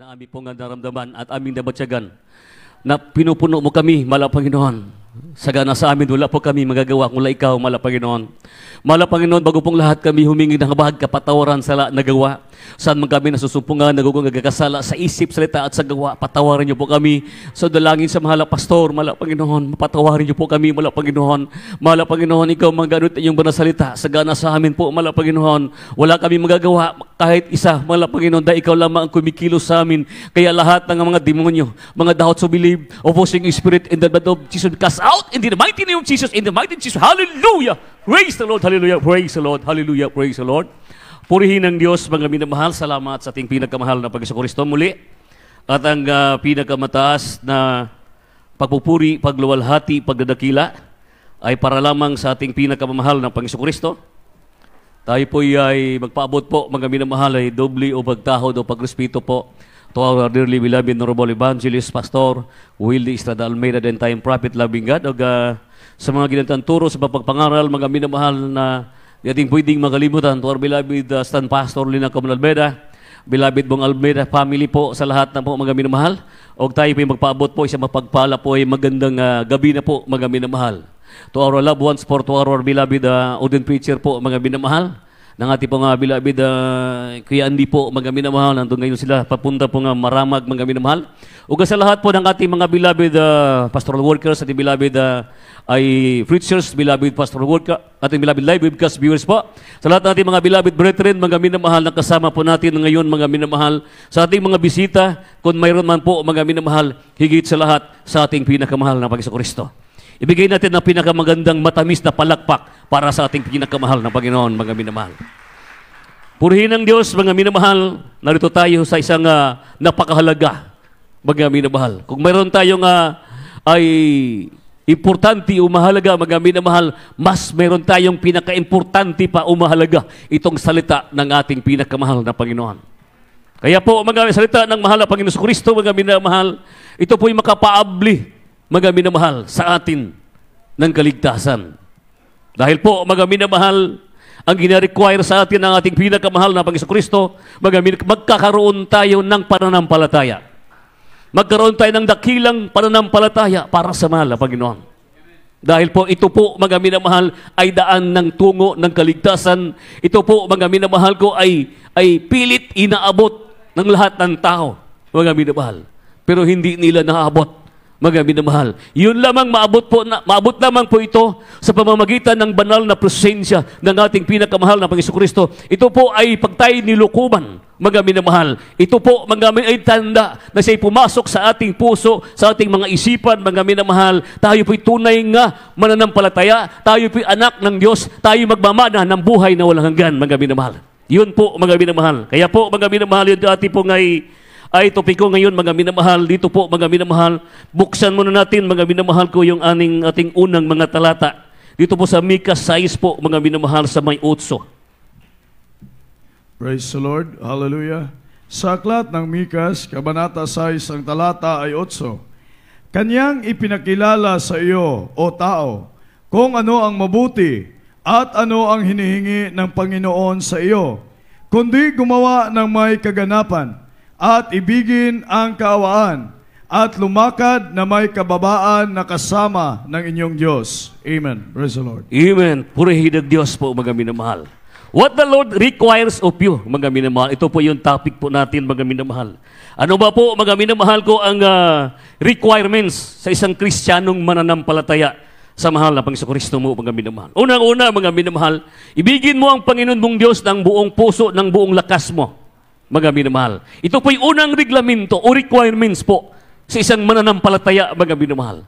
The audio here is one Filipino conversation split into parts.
na aming pong naramdaman at aming nabatyagan na pinupuno mo kami, mala Panginoon. Sagana sa amin, wala po kami magagawa kung ikaw, mala Panginoon. Mala Panginoon, bago pong lahat kami humingi ng habahag kapatawaran sa la nagawa. Saan man kami nasusumpungan, nagugong nagkakasala sa isip, salita at sa gawa, patawarin niyo po kami. Sa so, dalangin sa mahal pastor, mahal Panginoon, patawarin niyo po kami, mahal Panginoon. Mahal Panginoon, ikaw mangganot inyong banasalita, sagana sa amin po, mahal Panginoon. Wala kami magagawa kahit isa, mahal Panginoon, dahil ikaw lamang ang kumikilos sa amin. Kaya lahat ng mga demonyo, mga doubt of believe, opposing spirit in the blood of Jesus, cast out in the mighty name of Jesus, in the mighty name of Jesus. Hallelujah! Praise the Lord, hallelujah, praise the Lord, hallelujah, praise the Lord. Purihin ng Diyos, mga minamahal, salamat sa ating pinakamahal na Kristo muli at ang uh, pinakamataas na pagpupuri, pagluwalhati, pagdadakila ay para lamang sa ating pinakamahal na Kristo. Tayo po ay magpaabot po, mga minamahal, ay doble o pagtahod o pagrespeto po to our dearly beloved Honorable Evangelist Pastor Willie Estrada Almeida then time Prophet Loving God o uh, ah, sa mga ginantang turo sa pagpangaral, mga minamahal na Di ating pwedeng makalimutan to our beloved uh, Stan Pastor Lina Comun Almeda, beloved Bong Almeda family po sa lahat ng po mga minamahal. O tayo po magpaabot po isang mapagpala po ay magandang uh, gabi na po mga minamahal. To our loved ones, for to our beloved uh, Odin Preacher po mga minamahal na nga ti po nga bilabid, uh, ah, kuya Andy po, magami na mahal, nandun ngayon sila, papunta po nga maramag, magami na mahal. Uga sa lahat po ng ating mga bilabid uh, ah, pastoral workers, ating bilabid uh, ah, ay preachers, bilabid pastoral worker, ating bilabid live webcast viewers po. Sa lahat ng ating mga bilabid brethren, mga minamahal na kasama po natin ngayon, mga minamahal, sa ating mga bisita, kung mayroon man po mga minamahal, higit sa lahat sa ating pinakamahal na Panginoon Kristo. Ibigay natin ang pinakamagandang matamis na palakpak para sa ating pinakamahal na Panginoon, mga minamahal. Purihin ng Diyos, mga minamahal. Narito tayo sa isang uh, napakahalaga, mga minamahal. Kung mayroon tayong uh, ay importante o mahalaga, mga minamahal, mas mayroon tayong pinaka-importante pa o mahalaga itong salita ng ating pinakamahal na Panginoon. Kaya po, mga salita ng mahal na Panginoon Kristo, mga minamahal, ito po'y makapaabli magaminamahal sa atin ng kaligtasan. Dahil po, magaminamahal ang gina-require sa atin ng ating pinakamahal na Panginoon Kristo, magkakaroon tayo ng pananampalataya. Magkaroon tayo ng dakilang pananampalataya para sa mahal na Panginoon. Dahil po ito po, mga minamahal, ay daan ng tungo ng kaligtasan. Ito po, mga minamahal ko, ay, ay pilit inaabot ng lahat ng tao, mga minamahal. Pero hindi nila naabot mga minamahal. Yun lamang maabot po na, maabot lamang po ito sa pamamagitan ng banal na presensya ng ating pinakamahal na Panginoon Kristo. Ito po ay pagtay ni Lukuban, mga minamahal. Ito po mga ay tanda na siya'y pumasok sa ating puso, sa ating mga isipan, mga minamahal. Tayo po'y tunay nga mananampalataya, tayo po'y anak ng Diyos, tayo magmamana ng buhay na walang hanggan, mga minamahal. Yun po, mga minamahal. Kaya po, mga minamahal, yun dati po nga'y ay topic ko ngayon mga minamahal. Dito po mga minamahal, buksan muna natin mga minamahal ko yung aning ating unang mga talata. Dito po sa Mika 6 po mga minamahal sa may 8. Praise the Lord. Hallelujah. Sa aklat ng Mikas, Kabanata 6, ang talata ay 8. Kanyang ipinakilala sa iyo, o tao, kung ano ang mabuti at ano ang hinihingi ng Panginoon sa iyo, kundi gumawa ng may kaganapan at ibigin ang kaawaan at lumakad na may kababaan na kasama ng inyong Diyos. Amen. Praise the Lord. Amen. Purihin ang Diyos po, mga minamahal. What the Lord requires of you, mga minamahal. Ito po yung topic po natin, mga minamahal. Ano ba po, mga minamahal ko, ang uh, requirements sa isang Kristiyanong mananampalataya sa mahal na Panginoon mo, mga minamahal. Unang-una, mga minamahal, ibigin mo ang Panginoon mong Diyos ng buong puso, ng buong lakas mo mga minamahal. Ito po'y unang reglamento o requirements po sa isang mananampalataya, mga minamahal.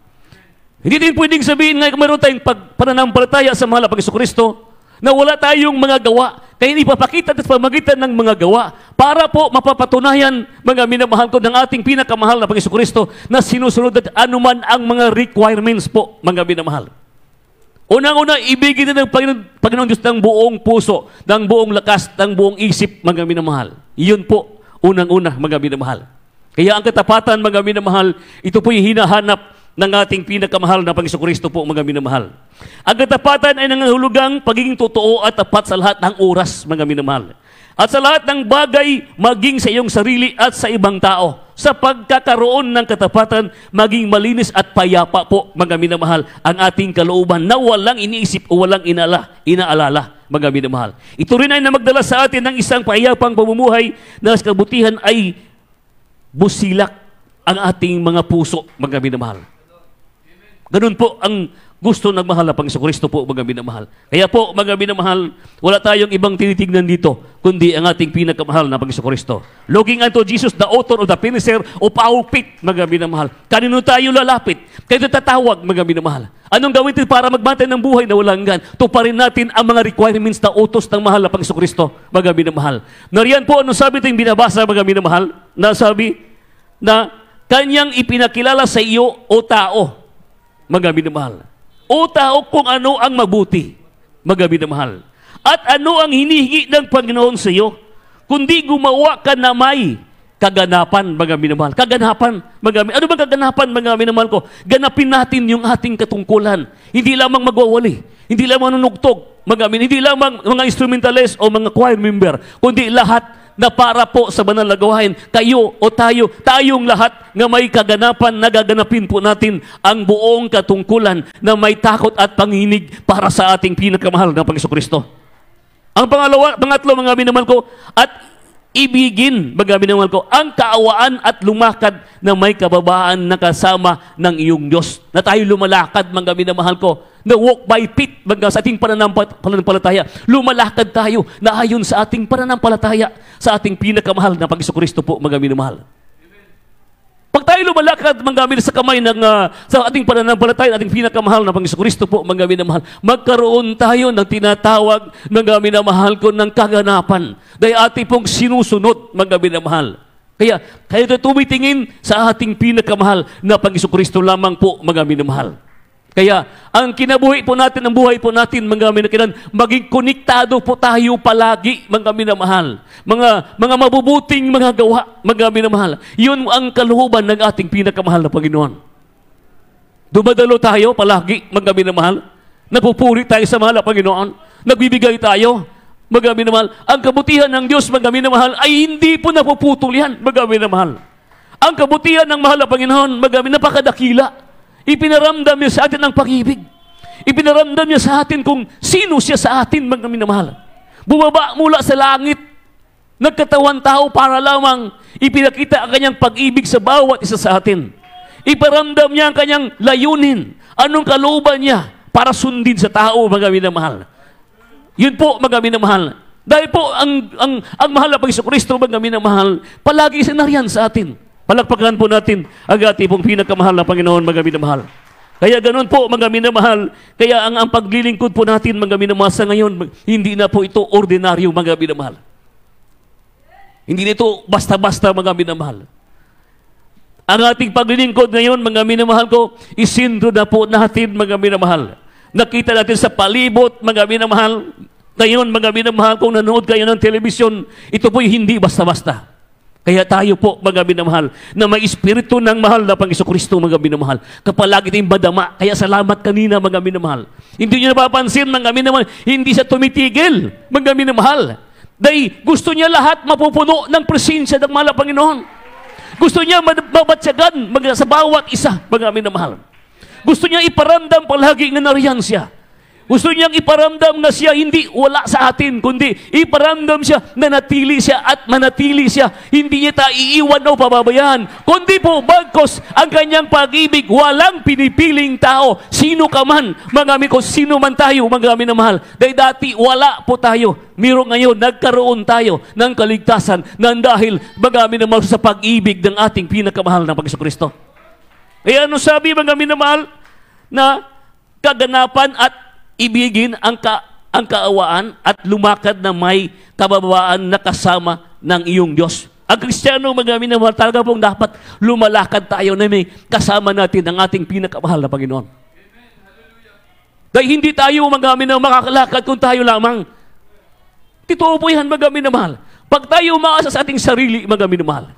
Hindi din pwedeng sabihin nga mayroon tayong pag, pananampalataya sa mahal pag Kristo na wala tayong mga gawa. Kaya ipapakita at pamagitan ng mga gawa para po mapapatunayan, mga minamahal ko, ng ating pinakamahal na Panginoon Kristo na sinusunod at anuman ang mga requirements po, mga minamahal. Unang-una, ibigin din ng Panginoon, Panginoon Diyos ng buong puso, ng buong lakas, ng buong isip, mga minamahal. Iyon po, unang-una, mga minamahal. Kaya ang katapatan, mga minamahal, ito yung hinahanap ng ating pinakamahal na Panginoon Kristo po, mga minamahal. Ang katapatan ay nangahulugang pagiging totoo at tapat sa lahat ng oras, mga minamahal. At sa lahat ng bagay, maging sa iyong sarili at sa ibang tao sa pagkakaroon ng katapatan, maging malinis at payapa po, mga minamahal, ang ating kalooban na walang iniisip o walang inala, inaalala, mga minamahal. Ito rin ay magdala sa atin ng isang payapang pamumuhay na sa kabutihan ay busilak ang ating mga puso, mga minamahal. Ganun po ang gusto nagmahal na Panginoon Kristo po mga binamahal. Kaya po mga binamahal, wala tayong ibang tinitingnan dito kundi ang ating pinakamahal na Panginoon Kristo. Looking unto Jesus, the author of the finisher of our faith, mga binamahal. Kanino tayo lalapit? Kayo tatawag, mga binamahal. Anong gawin din para magbantay ng buhay na walang hanggan? Tuparin natin ang mga requirements na utos ng mahal na Panginoon Kristo, mga binamahal. Nariyan po, ano sabi ito yung binabasa, mga binamahal? Na sabi na kanyang ipinakilala sa iyo o tao, mga binamahal o tao kung ano ang mabuti, magabi na mahal. At ano ang hinihingi ng Panginoon sa iyo, kundi gumawa ka na may kaganapan, mga minamahal. Kaganapan, mga Ano bang kaganapan, mga minamahal ko? Ganapin natin yung ating katungkulan. Hindi lamang magwawali. Hindi lamang nunugtog. Mga Hindi lamang mga instrumentalist o mga choir member. Kundi lahat na para po sa banal na gawain, kayo o tayo, tayong lahat na may kaganapan, nagaganapin po natin ang buong katungkulan na may takot at panginig para sa ating pinakamahal na Panginoon Kristo. Ang pangalawa, pangatlo mga minamahal ko, at Ibigin, magaminawal ko, ang kaawaan at lumakad na may kababaan na kasama ng iyong Diyos. Na tayo lumalakad, ng mahal ko, na walk by faith, baga sa ating pananampalataya. Lumalakad tayo na ayon sa ating pananampalataya, sa ating pinakamahal na pag Kristo po, mga mahal. Pag tayo lumalakad, manggamit sa kamay ng, uh, sa ating pananampalataya, ating pinakamahal na Panginoon Kristo po, manggamit na mahal. Magkaroon tayo ng tinatawag, manggamit na mahal ko ng kaganapan. Dahil ating pong sinusunod, manggamit na mahal. Kaya, kaya ito tumitingin sa ating pinakamahal na Panginoon Kristo lamang po, manggamit na mahal. Kaya, ang kinabuhi po natin, ang buhay po natin, mga minakilan, maging konektado po tayo palagi, mga minamahal. Mga, mga mabubuting mga gawa, mga minamahal. Yun ang kaluhuban ng ating pinakamahal na Panginoon. Dumadalo tayo palagi, mga minamahal. Napupuri tayo sa mahal na Panginoon. Nagbibigay tayo, mga minamahal. Ang kabutihan ng Diyos, mga minamahal, ay hindi po napuputol yan, mga minamahal. Ang kabutihan ng mahal na Panginoon, mga minamahal, napakadakila Ipinaramdam niya sa atin ang pag-ibig. Ipinaramdam niya sa atin kung sino siya sa atin, mga minamahal. Bumaba mula sa langit. Nagkatawan tao para lamang ipinakita ang kanyang pag-ibig sa bawat isa sa atin. Iparamdam niya ang kanyang layunin. Anong kalooban niya para sundin sa tao, mga minamahal. Yun po, mga minamahal. Dahil po, ang, ang, ang mahal na Panginoon Kristo, mga minamahal, palagi sinarihan sa atin. Palakpakan po natin ang ating pong pinakamahal na Panginoon, mga minamahal. Kaya ganun po, mga minamahal. Kaya ang, ang paglilingkod po natin, mga minamahal, sa ngayon, hindi na po ito ordinaryo, mga minamahal. Hindi nito basta-basta, mga minamahal. Ang ating paglilingkod ngayon, mga minamahal ko, isindro na po natin, mga minamahal. Nakita natin sa palibot, mga minamahal. Ngayon, mga minamahal, kung nanood kayo ng telebisyon, ito po'y hindi basta-basta. Kaya tayo po, mga minamahal, na may espiritu ng mahal na pang Kristo, mga minamahal. Kapalagi tayong badama, Kaya salamat kanina, mga minamahal. Hindi nyo napapansin, mga minamahal, hindi sa tumitigil, mga minamahal. Dahil gusto niya lahat mapupuno ng presensya ng mahal na Panginoon. Gusto niya mabatsagan mga sa bawat isa, mga minamahal. Gusto niya iparandam palagi ng nariyan siya. Gusto niyang iparamdam na siya hindi wala sa atin, kundi iparamdam siya na natili siya at manatili siya. Hindi niya tayo iiwan o pababayaan, kundi po bagkos ang kanyang pag-ibig. Walang pinipiling tao, sino ka man, mga ami ko, sino man tayo, mga ami na mahal. Dahil dati wala po tayo. Miro ngayon, nagkaroon tayo ng kaligtasan ng dahil, mga ami na mahal, sa pag-ibig ng ating pinakamahal na Pagkisokristo. Kaya ano sabi, mga ami na mahal, na kaganapan at ibigin ang, ka, ang kaawaan at lumakad na may kababaan na kasama ng iyong Diyos. Ang Kristiyano, mga minamahal, talaga pong dapat lumalakad tayo na may kasama natin ang ating pinakamahal na Panginoon. Dahil hindi tayo, mga minamahal, makakalakad kung tayo lamang. Totoo po yan, mga minamahal. Pag tayo umaasa sa ating sarili, mga minamahal,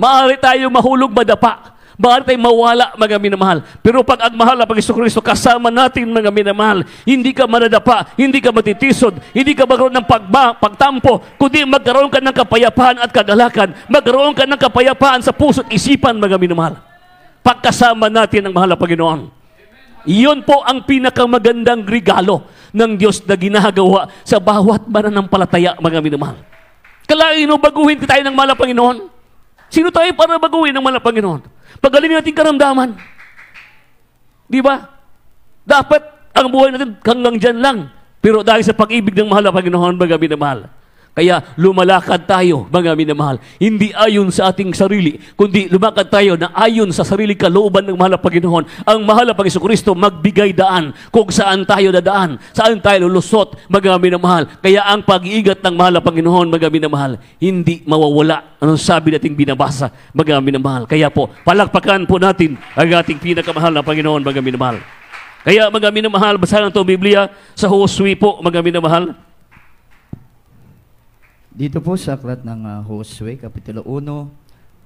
maaari tayo mahulog, madapa, Baan tayo mawala, mga minamahal. Pero pag ang mahal na Kristo, kasama natin, mga minamahal. Hindi ka manadapa, hindi ka matitisod, hindi ka magkaroon ng pagba, pagtampo, kundi magkaroon ka ng kapayapaan at kagalakan. Magkaroon ka ng kapayapaan sa puso at isipan, mga minamahal. Pagkasama natin ang mahal na Panginoon. Iyon po ang pinakamagandang regalo ng Diyos na ginagawa sa bawat mananampalataya, mga minamahal. Kalain o baguhin tayo ng mala Panginoon. Sino tayo para baguhin ng mala Panginoon? Pagaling natin karamdaman. Di ba? Dapat ang buhay natin hanggang dyan lang. Pero dahil sa pag-ibig ng mahal na Panginoon, magabi na mahal. Kaya lumalakad tayo, mga minamahal. Hindi ayon sa ating sarili, kundi lumakad tayo na ayon sa sarili kalooban ng mahal na Panginoon. Ang mahal na Panginoon Kristo magbigay daan kung saan tayo dadaan, saan tayo lulusot, mga minamahal. Kaya ang pag iigat ng mahal na Panginoon, mga minamahal, hindi mawawala. Anong sabi nating binabasa, mga minamahal. Kaya po, palakpakan po natin ang ating pinakamahal na Panginoon, mga minamahal. Kaya mga minamahal, basahin ito Biblia sa Hosea po, mga minamahal. Dito po sa aklat ng uh, ah, Josue, Kapitulo 1,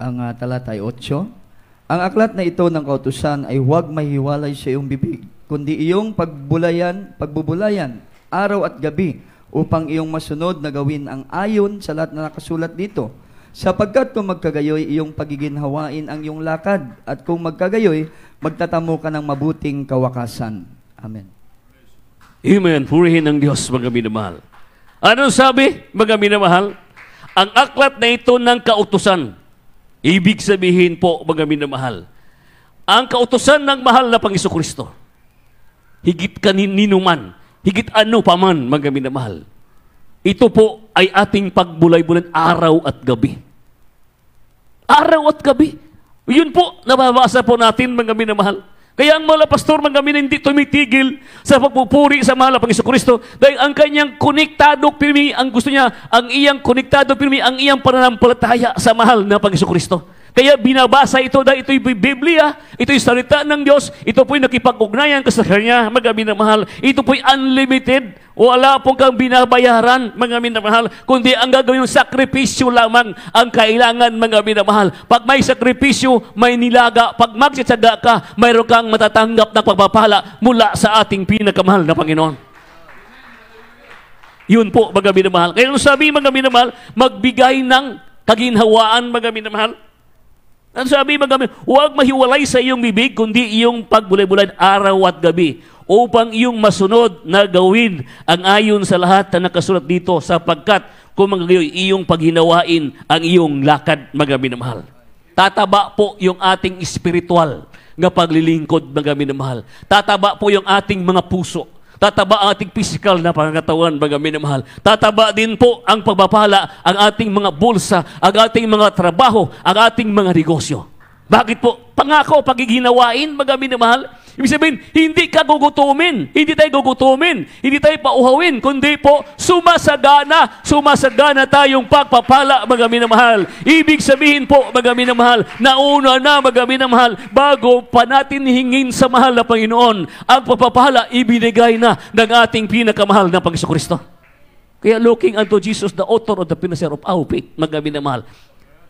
ang uh, ah, talata ay 8. Ang aklat na ito ng kautusan ay huwag mahiwalay sa iyong bibig, kundi iyong pagbulayan, pagbubulayan araw at gabi upang iyong masunod na gawin ang ayon sa lahat na nakasulat dito. Sapagkat kung magkagayoy, iyong pagiginhawain ang iyong lakad, at kung magkagayoy, magtatamo ka ng mabuting kawakasan. Amen. Amen. Purihin ang Diyos, mga minamahal. Ano sabi, mga minamahal? Ang aklat na ito ng kautusan. Ibig sabihin po, mga minamahal, ang kautusan ng mahal na Panginoon Kristo. Higit ninuman, higit ano pa man, mga minamahal. Ito po ay ating pagbulay bulay araw at gabi. Araw at gabi. Yun po, nababasa po natin, mga minamahal. Kaya ang mga pastor man kami hindi tumitigil sa pagpupuri sa mahal pang Kristo dahil ang kanyang konektado pirmi ang gusto niya ang iyang konektado pirmi ang iyang pananampalataya sa mahal na pang Kristo. Kaya binabasa ito dahil ito'y Biblia, ito'y salita ng Diyos, ito po'y nakipag-ugnayan ka sa Kanya, mga minamahal. Ito po'y unlimited. Wala pong kang binabayaran, mga minamahal, kundi ang gagawin yung sakripisyo lamang ang kailangan, mga minamahal. Pag may sakripisyo, may nilaga. Pag magsitsaga ka, mayroon kang matatanggap na pagpapala mula sa ating pinakamahal na Panginoon. Yun po, mga minamahal. Kaya nung sabi, mga minamahal, magbigay ng kaginhawaan, mga minamahal. Ang sabi magabi, huwag mahiwalay sa iyong bibig, kundi iyong pagbulay bulay araw at gabi, upang iyong masunod na gawin ang ayon sa lahat na nakasulat dito, sapagkat kung magayon iyong paghinawain ang iyong lakad, magabi na mahal. Tataba po yung ating espiritual nga paglilingkod, magabi na mahal. Tataba po yung ating mga puso. Tataba ang ating physical na pangatawan, mga minamahal. Tataba din po ang pagbabala, ang ating mga bulsa, ang ating mga trabaho, ang ating mga negosyo. Bakit po? Pangako, pagiginawain, mga minamahal, Ibig sabihin, hindi ka gugutumin. Hindi tayo gugutumin. Hindi tayo pauhawin. Kundi po, sumasagana. Sumasagana tayong pagpapala, mga mahal. Ibig sabihin po, mga minamahal, nauna na, mga mahal, bago pa natin hingin sa mahal na Panginoon, ang pagpapala ibinigay na ng ating pinakamahal na Panginoon Kristo. Kaya looking unto Jesus, the author of the finisher of our faith, na mahal.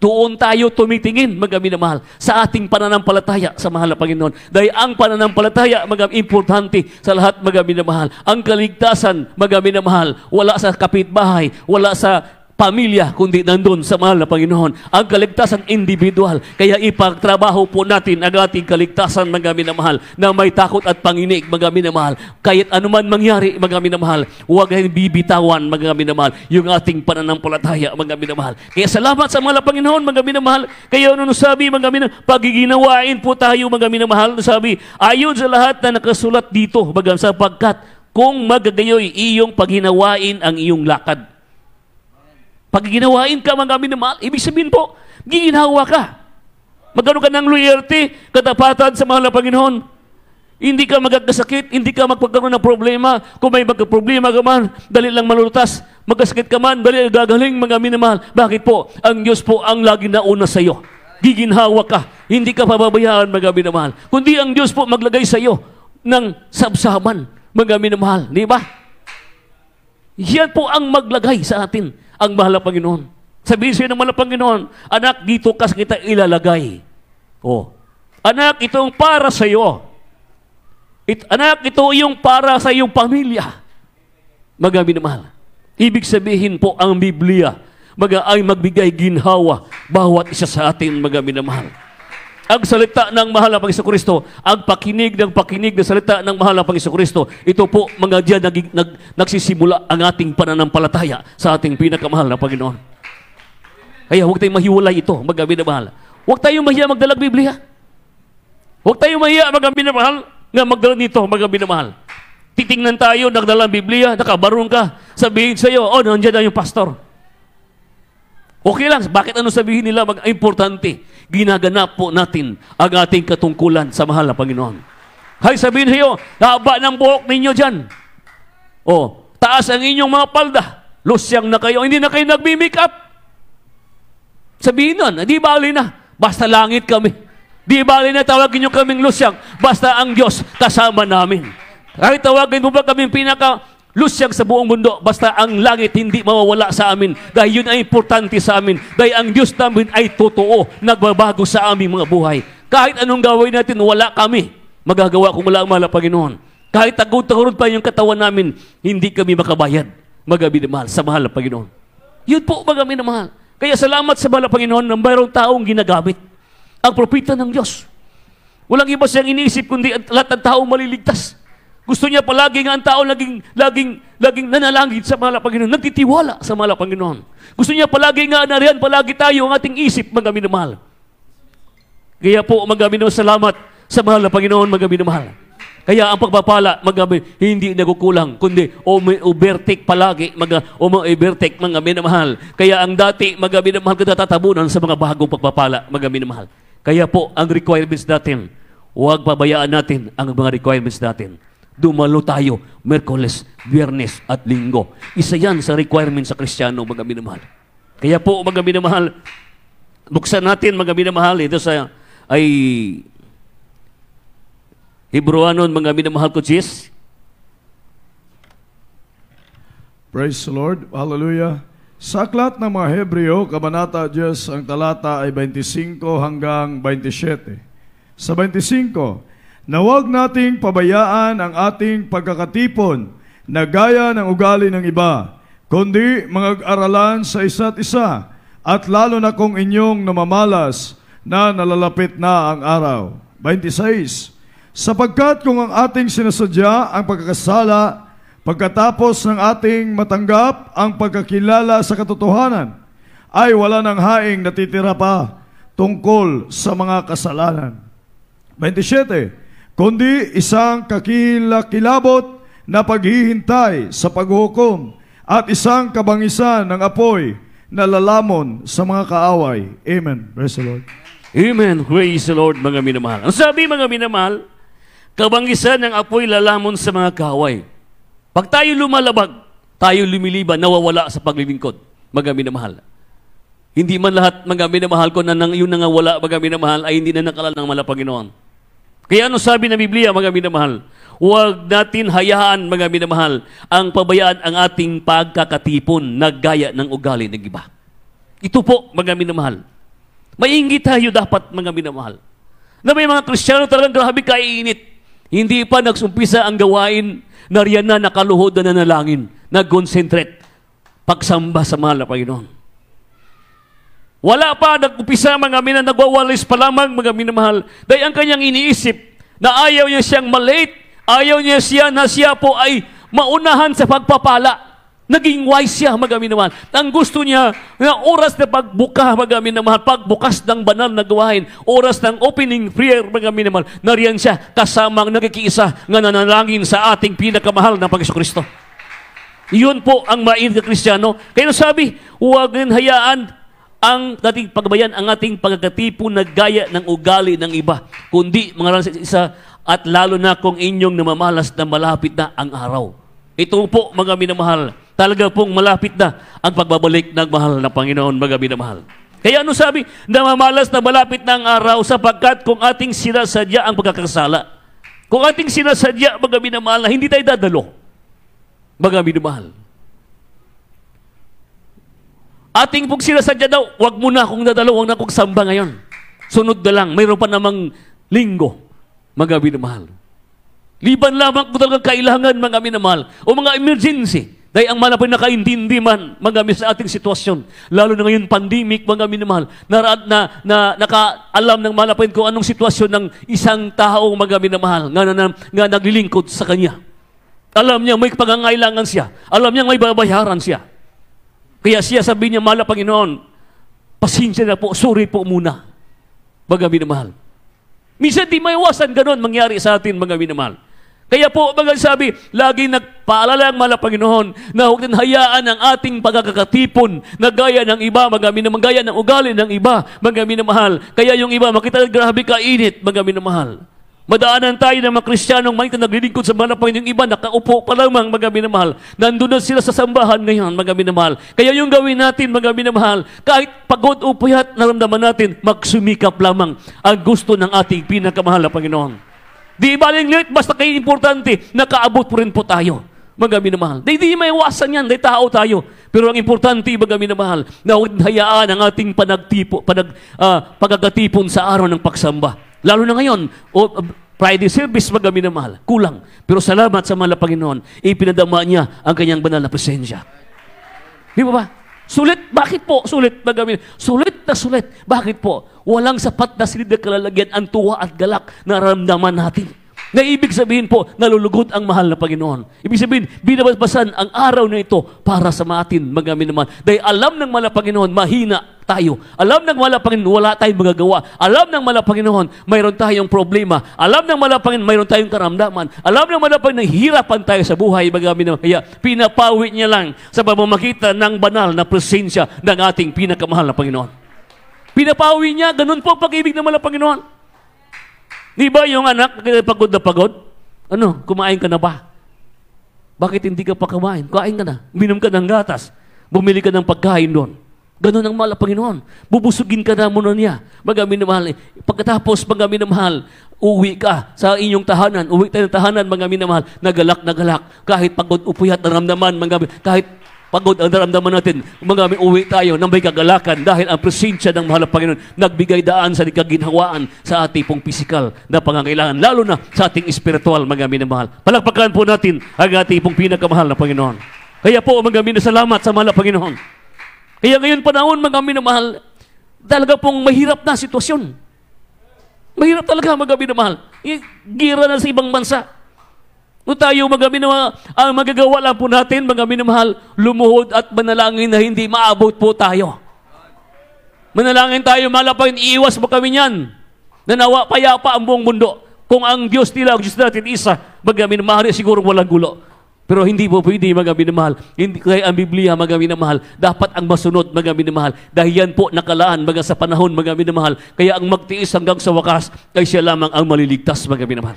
Doon tayo tumitingin, magami na mahal, sa ating pananampalataya sa mahal na Panginoon. Dahil ang pananampalataya, magami importante sa lahat, magami na mahal. Ang kaligtasan, magami na mahal. Wala sa kapitbahay, wala sa pamilya, kundi nandun sa mahal na Panginoon. Ang kaligtasan individual. Kaya ipagtrabaho po natin ang ating kaligtasan, magami na mahal, na may takot at panginig, magami na mahal. Kahit anuman mangyari, magami na mahal. Huwag kayong bibitawan, magami na mahal. Yung ating pananampalataya, magami na mahal. Kaya salamat sa mahal na Panginoon, magami na mahal. Kaya ano sabi, magami na, pagiginawain po tayo, magami na mahal. Sabi, ayon sa lahat na nakasulat dito, magami sapagkat kung magagayoy iyong paghinawain ang iyong lakad pag ginawain ka man kami ng mahal, ibig sabihin po, giginawa ka. Magkano ka ng loyalty, katapatan sa mahal na Panginoon. Hindi ka magkasakit, hindi ka magpagkaroon ng problema. Kung may magkaproblema ka man, dali lang malulutas. Magkasakit ka man, dali gagaling mga minamahal. Bakit po? Ang Diyos po ang lagi nauna sa iyo. Giginhawa ka. Hindi ka pababayaan mga minamahal. Kundi ang Diyos po maglagay sa iyo ng sabsaban mga minamahal. Di ba? Yan po ang maglagay sa atin ang mahal ng Panginoon. Sabihin sa'yo ng mahal ng Panginoon, anak, dito kas kita ilalagay. Oh. Anak, ito ang para sa iyo. It, anak, ito yung para sa iyong pamilya. Magabi na mahal. Ibig sabihin po ang Biblia, maga ay magbigay ginhawa bawat isa sa atin, magabi na mahal ang salita ng mahal na Kristo, ang pakinig ng pakinig ng salita ng mahal na Kristo, ito po mga diyan nag, nag, nagsisimula ang ating pananampalataya sa ating pinakamahal na Panginoon. Kaya huwag tayong mahiwalay ito, magabi na mahal. Huwag tayong mahiya magdalag Biblia. Huwag tayong mahiya magabi na mahal, nga magdala nito magabi na mahal. Titingnan tayo, nagdala Biblia, nakabarong ka, sabihin sa iyo, oh, nandiyan na yung pastor. Okay lang, bakit ano sabihin nila? Mag importante, ginaganap po natin ang ating katungkulan sa mahal na Panginoon. Hay, sabihin sa iyo, haba ng buhok ninyo dyan. O, taas ang inyong mga palda. Lusyang na kayo, hindi na kayo nagmi-make up. Sabihin nun, ah, di bali na, basta langit kami. Di bali na tawagin nyo kaming lusyang, basta ang Diyos kasama namin. Kahit tawagin mo ba kaming pinaka Lusyag sa buong mundo, basta ang langit hindi mawawala sa amin. Dahil yun ay importante sa amin. Dahil ang Diyos namin ay totoo, nagbabago sa aming mga buhay. Kahit anong gawin natin, wala kami. Magagawa kung wala ang mahal Panginoon. Kahit tagod-tagod pa yung katawan namin, hindi kami makabayad. Magabi na mahal sa mahal Panginoon. Yun po, magabi na mahal. Kaya salamat sa mahal Panginoon na mayroong taong ginagamit. Ang propita ng Diyos. Walang iba siyang iniisip kundi lahat ng taong maliligtas. Gusto niya palagi nga ang tao laging, laging, laging nanalangin sa mahal Panginoon, nagtitiwala sa mahal Panginoon. Gusto niya palagi nga nariyan, palagi tayo ang ating isip, magami na Kaya po, magami na salamat sa mahal na Panginoon, magami na Kaya ang pagpapala, magabi, hindi nagkukulang, kundi overtake palagi, mag, overtake, mga minamahal. Kaya ang dati, mga minamahal ka natatabunan sa mga bagong pagpapala, mga minamahal. Kaya po, ang requirements natin, huwag pabayaan natin ang mga requirements natin. Dumalo tayo, Merkoles, Biyernes at Linggo. Isa yan sa requirement sa Kristiyano, mga minamahal. Kaya po, mga minamahal, buksan natin, mga minamahal, ito sa, ay, Hebroanon, mga minamahal ko, Jesus. Praise the Lord. Hallelujah. Sa aklat ng mga Hebreo, Kabanata 10, ang talata ay 25 hanggang 27. Sa 25, na huwag nating pabayaan ang ating pagkakatipon na gaya ng ugali ng iba, kundi mag-aralan sa isa't isa at lalo na kung inyong namamalas na nalalapit na ang araw. 26. Sapagkat kung ang ating sinasadya ang pagkakasala, pagkatapos ng ating matanggap ang pagkakilala sa katotohanan, ay wala ng haing natitira pa tungkol sa mga kasalanan. 27 kundi isang kakilakilabot na paghihintay sa paghukom at isang kabangisan ng apoy na lalamon sa mga kaaway. Amen. Praise the Lord. Amen. Praise the Lord, mga minamahal. Ang sabi, mga minamahal, kabangisan ng apoy lalamon sa mga kaaway. Pag tayo lumalabag, tayo lumiliban, nawawala sa paglilingkod, mga minamahal. Hindi man lahat, mga minamahal ko, na nang, yung nangawala, mga minamahal, ay hindi na nakalala ng mala Panginoon. Kaya ano sabi ng Biblia, mga minamahal? Huwag natin hayaan, mga minamahal, ang pabayaan ang ating pagkakatipon na gaya ng ugali ng iba. Ito po, mga minamahal. Maingi tayo dapat, mga minamahal. Na may mga Kristiyano talagang grabe kaiinit. Hindi pa nagsumpisa ang gawain na riyan na nakaluhod na nanalangin, nag-concentrate, pagsamba sa mahal na Panginoon. Wala pa nagupisa mga mina, nagwawalis pa lamang mga minamahal. Dahil ang kanyang iniisip na ayaw niya siyang malate, ayaw niya siya na siya po ay maunahan sa pagpapala. Naging wise siya, mga minamahal. Ang gusto niya, na oras na pagbuka, mga minamahal, pagbukas ng banal na gawain, oras ng opening prayer, mga minamahal, nariyan siya kasama ang nagkikiisa nga nanalangin sa ating pinakamahal na Panginoon Kristo. Iyon po ang mainit na Kristiyano. Kaya sabi, huwag hayaan ang dating pagbayan ang ating pagkakatipo na gaya ng ugali ng iba, kundi mga sa isa at lalo na kung inyong namamalas na malapit na ang araw. Ito po mga minamahal, talaga pong malapit na ang pagbabalik ng mahal ng Panginoon mga minamahal. Kaya ano sabi? Namamalas na malapit na ang araw sapagkat kung ating sinasadya ang pagkakasala. Kung ating sinasadya, mga minamahal, na hindi tayo dadalo. Mga minamahal. Ating pong sinasadya daw, wag mo na akong dadalaw, wag na akong samba ngayon. Sunod na lang, mayroon pa namang linggo, mga minamahal. Liban lamang po talaga kailangan, mga minamahal, o mga emergency. Dahil ang malapit na kaintindi man, mga sa ating sitwasyon, lalo na ngayon pandemic, mga minamahal, na, na, na nakaalam ng malapit ko anong sitwasyon ng isang tao, mga minamahal, nga, na, nga naglilingkod sa kanya. Alam niya may pangangailangan siya. Alam niya may babayaran siya. Kaya siya sabi niya, Mala Panginoon, pasensya na po, sorry po muna. Mga minamahal. Minsan di maiwasan ganun mangyari sa atin, mga minamahal. Kaya po, mga sabi, lagi nagpaalala ang mala Panginoon na huwag din hayaan ang ating pagkakatipon na gaya ng iba, mga minamahal, gaya ng ugali ng iba, mga minamahal. Kaya yung iba, makita, grabe ka init, mga minamahal. Madaanan tayo ng mga Kristiyanong manita naglilingkod sa malapain yung iba, nakaupo pa lamang, mga minamahal. Nandun na sila sa sambahan ngayon, mga minamahal. Kaya yung gawin natin, mga minamahal, kahit pagod o puyat, naramdaman natin, magsumikap lamang ang gusto ng ating pinakamahal na Panginoon. Di baling lit, basta kayo importante, nakaabot po rin po tayo. Mga minamahal. Di, di may iwasan yan, di tao tayo. Pero ang importante, mga minamahal, na huwag hayaan ang ating panagtipo, panag, uh, ah, pagkagatipon sa araw ng pagsamba. Lalo na ngayon, o, Friday service wag kami na mahal. Kulang. Pero salamat sa mahal na Panginoon. Ipinadama niya ang kanyang banal na presensya. Di ba ba? Sulit. Bakit po sulit na Sulit na sulit. Bakit po? Walang sapat na silid na kalalagyan ang tuwa at galak na ramdaman natin. Na ibig sabihin po, nalulugod ang mahal na Panginoon. Ibig sabihin, binabasan ang araw na ito para sa matin, magamin naman. Dahil alam ng mahal na Panginoon, mahina tayo. Alam ng mala Panginoon, wala tayong magagawa. Alam ng mala Panginoon, mayroon tayong problema. Alam ng mala Panginoon, mayroon tayong karamdaman. Alam ng mala Panginoon, hirapan tayo sa buhay, magami ng kaya pinapawit niya lang sa pamamagitan ng banal na presensya ng ating pinakamahal na Panginoon. Pinapawi niya, ganun po ang pag-ibig ng malapanginoon. Panginoon. Di ba yung anak, pagod na pagod? Ano, kumain ka na ba? Bakit hindi ka pa kumain? Kain ka na. Minom ka ng gatas. Bumili ka ng pagkain doon. Ganun ang mahal ang Panginoon. Bubusugin ka na muna niya. Magamin na mahal. Pagkatapos, magamin na mahal, uwi ka sa inyong tahanan. Uwi tayo ng tahanan, magamin na mahal. Nagalak, nagalak. Kahit pagod, upuyat, naramdaman, magamin. Kahit pagod ang naramdaman natin, magamin, uwi tayo ng may kagalakan dahil ang presensya ng mahal ng Panginoon nagbigay daan sa nikaginhawaan sa ating pong physical na pangangailangan, lalo na sa ating spiritual, magamin na mahal. Palakpakan po natin ang ating pong pinakamahal na Panginoon. Kaya po, magamin na salamat sa mahal na Panginoon. Kaya ngayon panahon, mga minamahal, talaga pong mahirap na sitwasyon. Mahirap talaga mga minamahal. I Gira na sa ibang bansa. No tayo mga minamahal, ang magagawa lang po natin, mga minamahal, lumuhod at manalangin na hindi maabot po tayo. Manalangin tayo, malapag, iiwas mo kami niyan. Nanawa, payapa ang buong mundo. Kung ang Diyos nila, ang Diyos natin isa, mga minamahal, siguro walang gulo. Pero hindi po pwede magaminamahal. Hindi kaya ang Biblia magaminamahal. Dapat ang masunod magaminamahal. Dahil yan po nakalaan mga sa panahon magaminamahal. Kaya ang magtiis hanggang sa wakas ay siya lamang ang maliligtas magaminamahal.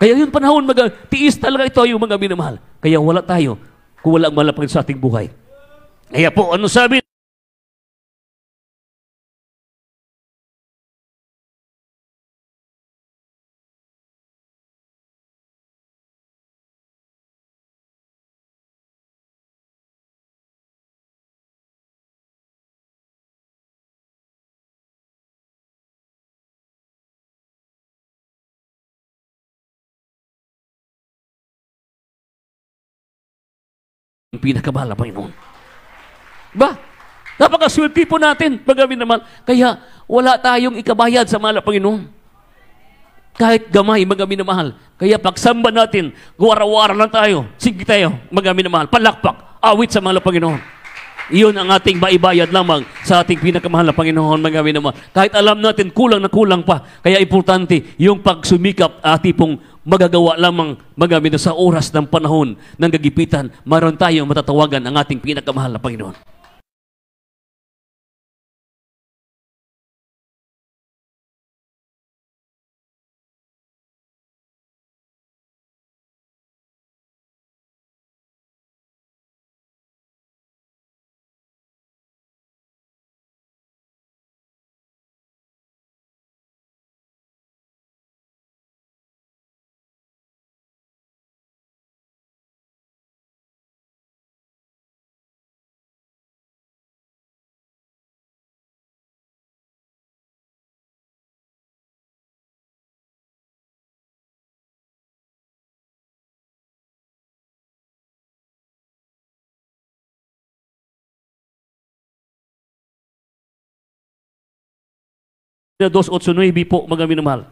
Kaya yun panahon maga, tiis talaga ito yung mga magaminamahal. Kaya wala tayo kung wala ang malapit sa ating buhay. Kaya po, ano sabi pinakamahal na Panginoon. Ba? Napakaswerte po natin paggabi naman. Kaya wala tayong ikabayad sa mahal na Panginoon. Kahit gamay, magamin na mahal. Kaya pagsamba natin, guwara-wara lang tayo. Sige tayo, magamin na mahal. Palakpak, awit sa mahal na Panginoon. Iyon ang ating maibayad lamang sa ating pinakamahal na Panginoon, mga naman. Kahit alam natin, kulang na kulang pa. Kaya importante, yung pagsumikap at pong magagawa lamang magamit sa oras ng panahon ng gagipitan, maroon tayong matatawagan ang ating pinakamahal na Panginoon. 2.8.9 po, mga minamahal.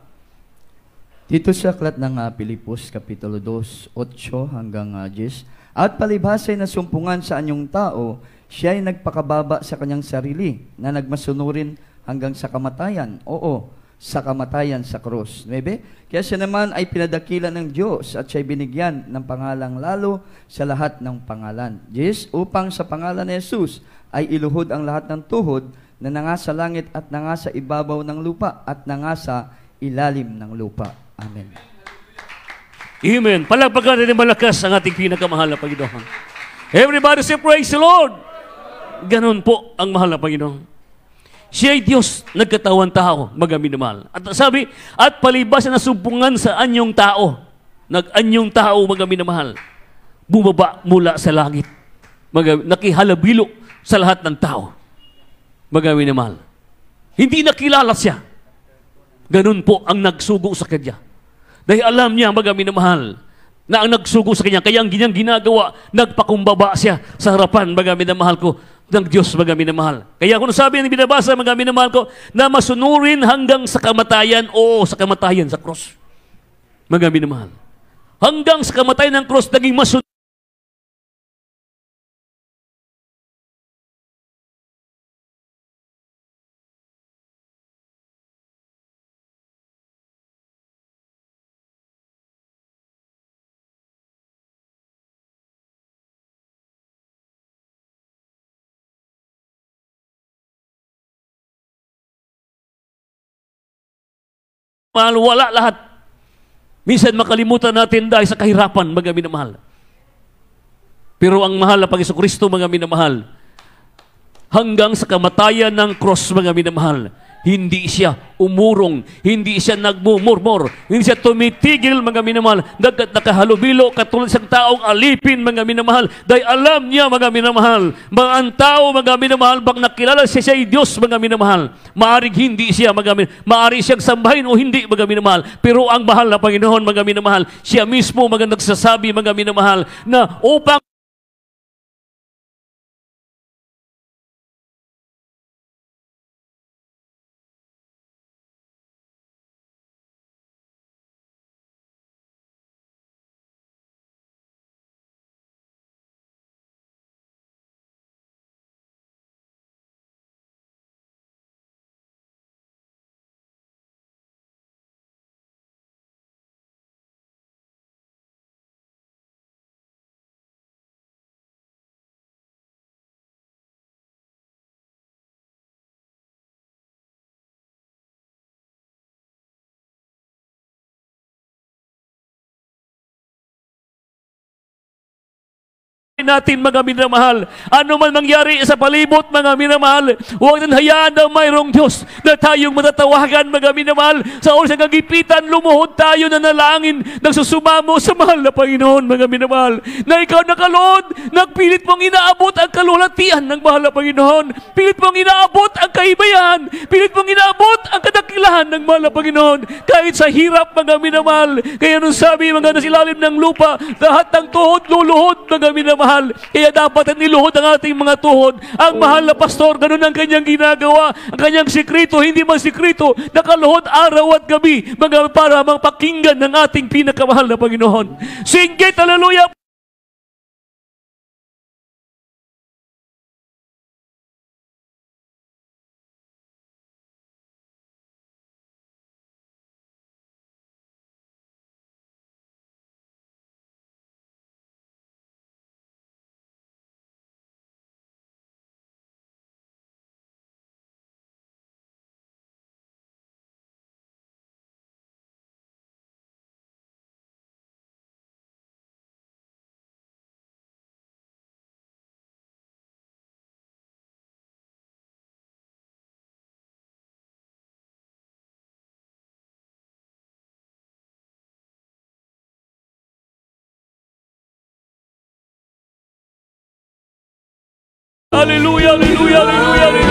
Dito sa aklat ng uh, ah, Pilipos, Kapitulo 2, 8 hanggang uh, ah, 10, At palibhasay na sumpungan sa anyong tao, siya ay nagpakababa sa kanyang sarili, na nagmasunurin hanggang sa kamatayan. Oo, sa kamatayan sa krus. 9. Kaya siya naman ay pinadakila ng Diyos at siya ay binigyan ng pangalang lalo sa lahat ng pangalan. Jesus, upang sa pangalan ni Jesus ay iluhod ang lahat ng tuhod na nangasa sa langit at nangasa ibabaw ng lupa at nangasa ilalim ng lupa. Amen. Amen. Palagpagan natin malakas ang ating pinakamahal na Panginoon. Everybody say praise the Lord. Ganon po ang mahal na Panginoon. Siya ay Diyos, nagkatawan tao, magaminamahal. At sabi, at palibas na sumpungan sa anyong tao. Nag-anyong tao, magaminamahal. Bumaba mula sa langit. Mag- nakihalabilo sa lahat ng tao. Magawin ni mahal. Hindi nakilala siya. Ganun po ang nagsugo sa kanya. Dahil alam niya, magawin ni mahal, na ang nagsugo sa kanya. Kaya ang ganyang ginagawa, nagpakumbaba siya sa harapan, magawin na mahal ko, ng Diyos, magawin na mahal. Kaya kung sabi ng binabasa, magawin na mahal ko, na masunurin hanggang sa kamatayan, o sa kamatayan, sa cross. Magawin na mahal. Hanggang sa kamatayan ng cross, naging masunurin mahal, wala lahat. Minsan makalimutan natin dahil sa kahirapan, mga minamahal. Pero ang mahal na Panginoon Kristo, mga minamahal, hanggang sa kamatayan ng cross, mga minamahal, hindi siya umurong, hindi siya nagmumurmur, hindi siya tumitigil mga minamahal, dagat nakahalubilo katulad sa taong alipin mga minamahal, dahil alam niya mga minamahal, mga ang tao mga minamahal, bang nakilala siya siya Diyos mga minamahal, maaring hindi siya mga minamahal, maaaring siyang sambahin o hindi mga minamahal, pero ang mahal na Panginoon mga minamahal, siya mismo mga nagsasabi mga minamahal, na upang natin mga minamahal. Ano man mangyari sa palibot mga minamahal, huwag nang hayaan na mayroong Diyos na tayong matatawagan mga minamahal. Sa oras ng kagipitan, lumuhod tayo na nalangin, nagsusumamo sa mahal na Panginoon mga minamahal. Na ikaw nakalood, nagpilit mong inaabot ang kalulatian ng mahal na Panginoon. Pilit mong inaabot ang kaibayan. Pilit mong inaabot ang kadakilahan ng mahal na Panginoon. Kahit sa hirap mga minamahal. Kaya nung sabi mga nasilalim ng lupa, lahat ng tuhod luluhod mga minamahal mahal. Kaya dapat niluhod ang ating mga tuhod. Ang mahal na pastor, ganun ang kanyang ginagawa. Ang kanyang sikrito, hindi man sikrito, nakaluhod araw at gabi mga para pakinggan ng ating pinakamahal na Panginoon. Singgit, hallelujah! Aleluya, aleluya, aleluya, aleluya.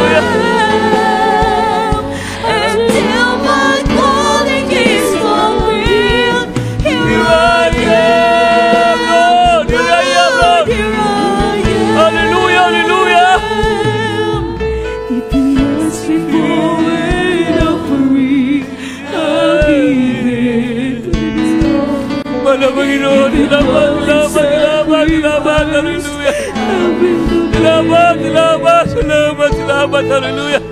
Salamat, salamat, salamat, salamat. Hallelujah.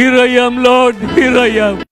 Here I am, Lord, here I am.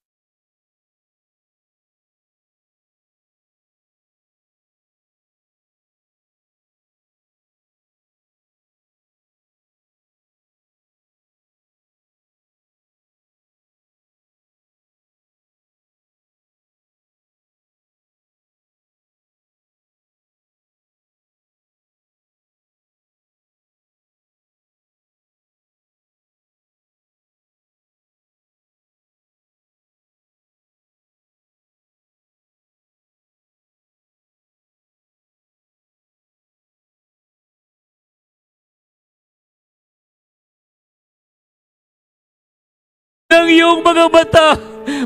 ng iyong mga mata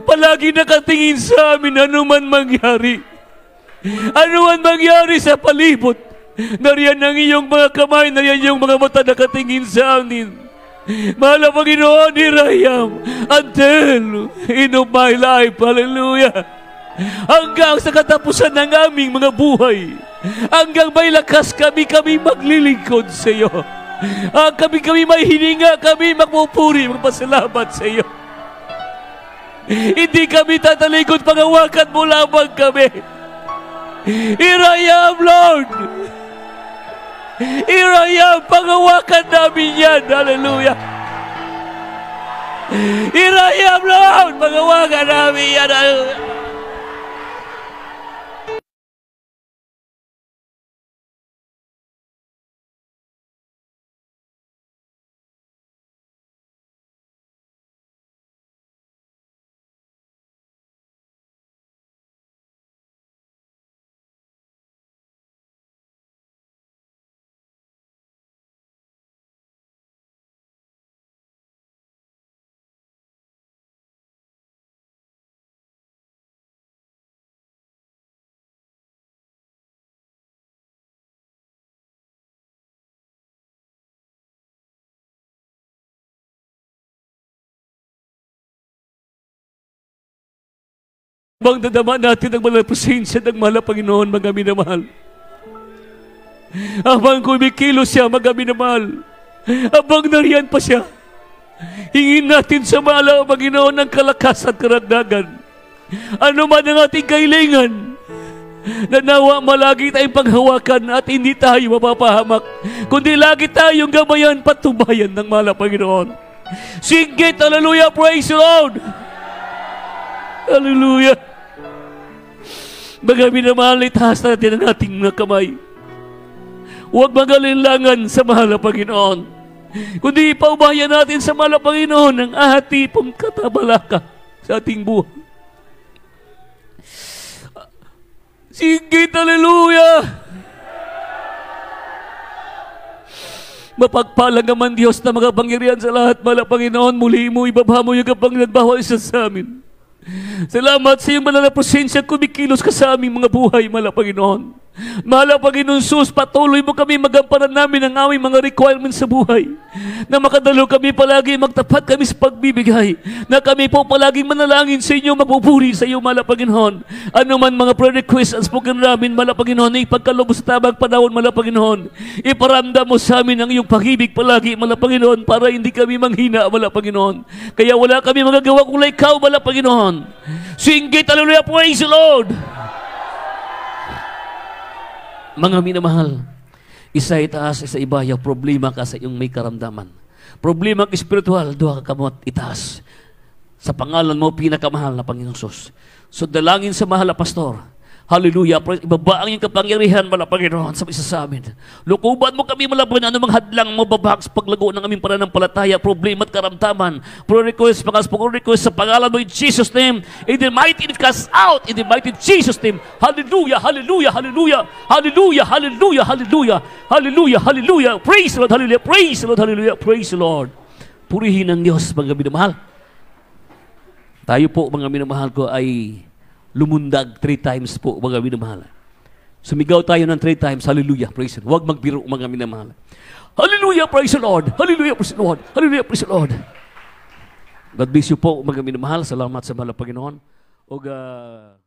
palagi nakatingin sa amin anuman mangyari. Anuman mangyari sa palibot, nariyan ang iyong mga kamay, nariyan iyong mga mata nakatingin sa amin. Mahal ang Panginoon, here Rayam am, until in my life. Hallelujah. Hanggang sa katapusan ng aming mga buhay, hanggang may lakas kami, kami maglilingkod sa iyo. Ang ah, kami kami may hininga, kami magpupuri, magpasalamat sa iyo. Hindi kami tatalikod, pangawakan mo lamang kami. Here I am, Lord. Here I am, pangawakan namin yan. Hallelujah. Here I am, Lord. Pangawakan namin yan. Hallelujah. Habang dadama natin ang mahal presensya ng mahal na Panginoon, mga minamahal. Habang kumikilo siya, mga minamahal. Habang nariyan pa siya, hingin natin sa mahal na Panginoon ng kalakas at karagdagan. Ano man ang ating kailangan, na nawa malagi tayong panghawakan at hindi tayo mapapahamak, kundi lagi tayong gabayan, patubayan ng mahal na Panginoon. Sing it, hallelujah, praise the Lord! Hallelujah! Mga minamahal, itaas natin ang ating mga kamay. Huwag magalinlangan sa mahal na Panginoon. Kundi paubayan natin sa mahal na Panginoon ang ahati pong katabalaka sa ating buhay. Sigit, haleluya! Mapagpalang naman Diyos na makapangyarihan sa lahat, mahal na Panginoon, muli mo, ibabaha mo yung kapang nagbawa isa sa amin. Salamat sa iyong banal na presensya, kumikilos ka sa aming mga buhay, mahal Panginoon. Mahal Panginoon Sus, patuloy mo kami magampanan namin ang aming mga requirements sa buhay. Na makadalo kami palagi, magtapat kami sa pagbibigay. Na kami po palaging manalangin sa inyo, mapupuri sa iyo, mahal Panginoon. Ano man mga prayer requests at spoken namin, mahal Panginoon, ipagkalobo sa tabang panahon, mahal Panginoon. Iparamdam mo sa amin ang iyong pagibig palagi, mahal Panginoon, para hindi kami manghina, mahal Panginoon. Kaya wala kami magagawa kung ikaw, mahal Panginoon down. Singgit, hallelujah, praise the Lord. Mga minamahal, isa itaas, isa ibaya, problema ka sa iyong may karamdaman. Problema ka spiritual, duha ka kamot, itaas. Sa pangalan mo, pinakamahal na Panginoong Sus. So dalangin sa mahal na pastor, Hallelujah. Praise. Ibaba ang iyong kapangyarihan, mala Panginoon, sa isa sa amin. Lukuban mo kami malaban anumang hadlang mo babahag sa paglago ng aming pananampalataya, problema at karamdaman. Prayer request, mga spoken request sa pangalan mo in Jesus' name. In the mighty it cast out. In the mighty Jesus' name. Hallelujah, hallelujah, hallelujah, hallelujah, hallelujah, hallelujah, hallelujah, hallelujah. Praise the Lord, hallelujah, praise the Lord, hallelujah, praise the Lord. Purihin ang Diyos, mga minamahal. Tayo po, mga minamahal ko, ay lumundag three times po, mga minamahal. Sumigaw tayo ng three times, hallelujah, praise the Lord. Huwag magbiro, mga minamahal. Hallelujah, praise the Lord. Hallelujah, praise the Lord. Hallelujah, praise the Lord. God bless you po, mga minamahal. Salamat sa mahal Panginoon. O Uh... Ah,